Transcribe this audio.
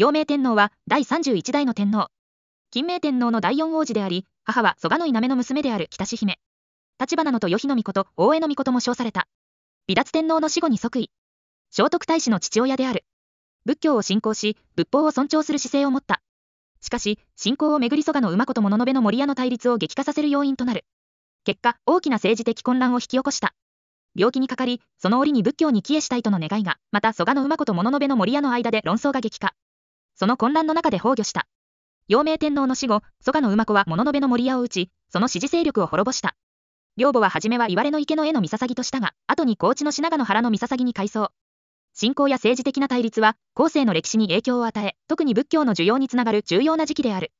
陽明天皇は第31代の天皇。金明天皇の第四王子であり、母は蘇我の稲目の娘である北志姫。立花のと与比の御子と大江の御子とも称された。離脱天皇の死後に即位。聖徳太子の父親である。仏教を信仰し、仏法を尊重する姿勢を持った。しかし、信仰をめぐり蘇我の馬子と物部の森屋の対立を激化させる要因となる。結果、大きな政治的混乱を引き起こした。病気にかかり、その折に仏教に帰依したいとの願いが、また蘇我の馬子と物部の森屋の間で論争が激化。その混乱の中で崩御した。陽明天皇の死後、蘇我の馬子は物部の森屋を討ち、その支持勢力を滅ぼした。両母は初めはわれの池の絵の三としたが、後に高知の品賀の原の三に改装。信仰や政治的な対立は、後世の歴史に影響を与え、特に仏教の需要につながる重要な時期である。